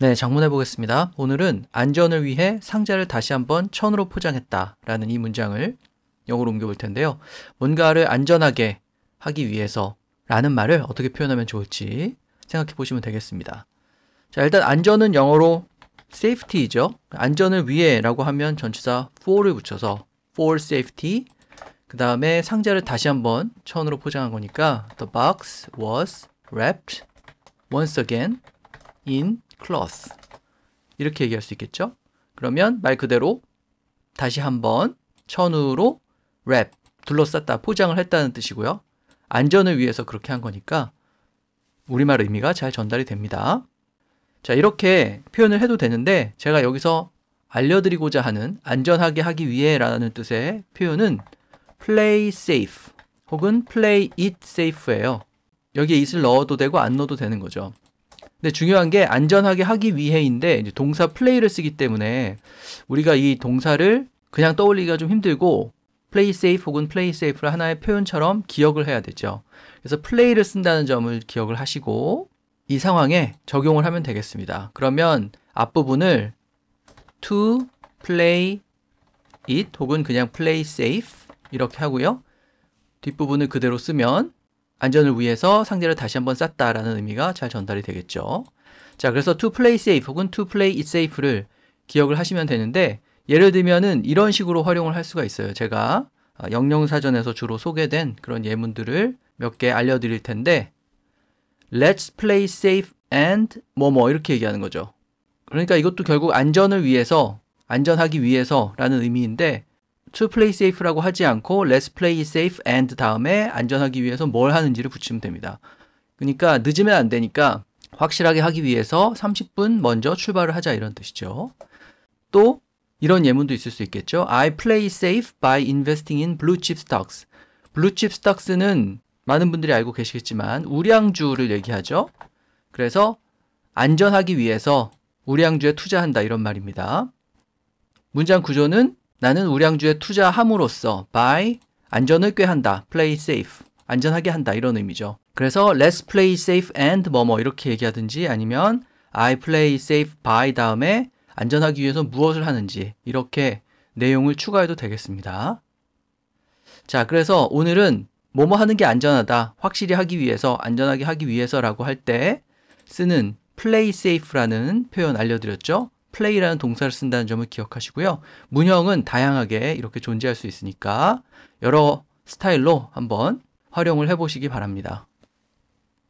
네, 장문해 보겠습니다. 오늘은 안전을 위해 상자를 다시 한번 천으로 포장했다라는 이 문장을 영어로 옮겨 볼 텐데요. 뭔가를 안전하게 하기 위해서 라는 말을 어떻게 표현하면 좋을지 생각해 보시면 되겠습니다. 자, 일단 안전은 영어로 safety이죠. 안전을 위해라고 하면 전치사 for를 붙여서 for safety 그 다음에 상자를 다시 한번 천으로 포장한 거니까 the box was wrapped once again in cloth 이렇게 얘기할 수 있겠죠? 그러면 말 그대로 다시 한번 천으로 랩 둘러쌌다 포장을 했다는 뜻이고요. 안전을 위해서 그렇게 한 거니까 우리말 의미가 잘 전달이 됩니다. 자, 이렇게 표현을 해도 되는데 제가 여기서 알려드리고자 하는 안전하게 하기 위해라는 뜻의 표현은 play safe 혹은 play it safe예요. 여기에 it을 넣어도 되고 안 넣어도 되는 거죠. 근데 중요한 게 안전하게 하기 위해인데 동사 플레이를 쓰기 때문에 우리가 이 동사를 그냥 떠올리기가 좀 힘들고 플레이 세이프 혹은 플레이 세이프를 하나의 표현처럼 기억을 해야 되죠. 그래서 플레이를 쓴다는 점을 기억을 하시고 이 상황에 적용을 하면 되겠습니다. 그러면 앞부분을 to play it 혹은 그냥 play safe 이렇게 하고요. 뒷부분을 그대로 쓰면 안전을 위해서 상대를 다시 한번 쌌다라는 의미가 잘 전달이 되겠죠. 자, 그래서 to play safe 혹은 to play it safe를 기억을 하시면 되는데 예를 들면은 이런 식으로 활용을 할 수가 있어요. 제가 아, 영영사전에서 주로 소개된 그런 예문들을 몇 개 알려드릴 텐데 Let's play safe and 뭐뭐 뭐 이렇게 얘기하는 거죠. 그러니까 이것도 결국 안전을 위해서 안전하기 위해서라는 의미인데 to play safe라고 하지 않고 let's play safe and 다음에 안전하기 위해서 뭘 하는지를 붙이면 됩니다. 그러니까 늦으면 안 되니까 확실하게 하기 위해서 30분 먼저 출발을 하자 이런 뜻이죠. 또 이런 예문도 있을 수 있겠죠. I play safe by investing in blue chip stocks. blue chip stocks는 많은 분들이 알고 계시겠지만 우량주를 얘기하죠. 그래서 안전하기 위해서 우량주에 투자한다 이런 말입니다. 문장 구조는 나는 우량주에 투자함으로써 by 안전을 꾀한다. play safe. 안전하게 한다. 이런 의미죠. 그래서 let's play safe and 뭐뭐 뭐 이렇게 얘기하든지 아니면 I play safe by 다음에 안전하기 위해서 무엇을 하는지 이렇게 내용을 추가해도 되겠습니다. 자, 그래서 오늘은 뭐뭐 뭐 하는 게 안전하다. 확실히 하기 위해서, 안전하게 하기 위해서라고 할 때 쓰는 play safe라는 표현 알려드렸죠. play라는 동사를 쓴다는 점을 기억하시고요. 문형은 다양하게 이렇게 존재할 수 있으니까 여러 스타일로 한번 활용을 해보시기 바랍니다.